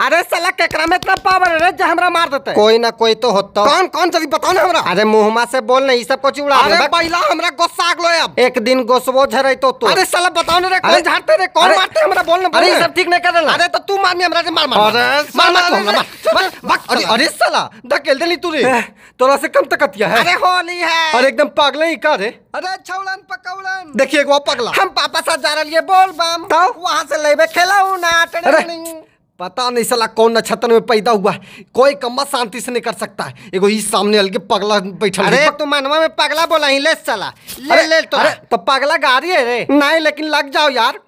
अरे सला केकरा में इतना पावर है जो हमरा मार देते कोई ना कोई तो होता कौन कौन जल्दी बताओ ना हमरा अरे मुहमा से बोल नहीं सब कुछ उड़ा अरे पहला हमरा गुस्सा आ गलो अब एक दिन गोसबो झरे तो तू अरे सला बताओ ना रे कौन झाड़ते रे कौन मारते हमरा बोल ना अरे सब ठीक नहीं कर रहा अरे तो तू मारनी हमरा से मार मार अरे मार मार अरे अरे सला धकेल देली तू रे तोरा से कम तकतिया है अरे होली है अरे एकदम पागल ही का रे अरे छौलन पकौलन देखिए एक वो पगला हम पापा साथ जा रहे बोल बम तो वहां से लेबे खेलाऊ ना अरे पता नहीं सला कौन नक्षत्र में पैदा हुआ है कोई कम्मा शांति से नहीं कर सकता है एगो इस सामने हल्के पगला बैठा अरे तो मनवा में पगला बोला ही ले सला ले अरे, ले तो अरे, तो पगला गाड़ी है रे नहीं लेकिन लग जाओ यार